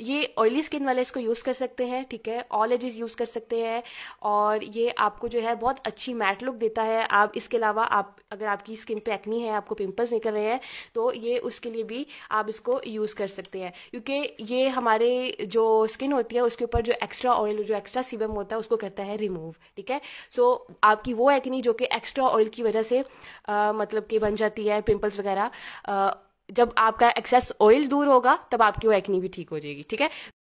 ये oily skin वाले इसको यूज़ कर सकते हैं ठीक है ऑल एजेस यूज़ कर सकते हैं और ये आपको जो है बहुत अच्छी मैट लुक देता है आप इसके अलावा आप अगर आपकी स्किन पे एक्नी है आपको पिंपल्स निकल रहे हैं तो ये उसके लिए भी आप इसको यूज़ कर सकते हैं क्योंकि ये हमारे जो स्किन होती है उसके ऊपर जो एक्स्ट्रा ऑयल जो एक्स्ट्रा सीबम होता है उसको करता है रिमूव ठीक है सो so, आपकी वो एक्नी जो कि एक्स्ट्रा ऑयल की वजह से आ, मतलब कि बन जाती है पिंपल्स वगैरह जब आपका एक्सेस ऑयल दूर होगा तब आपकी वो एक्नी भी ठीक हो जाएगी ठीक है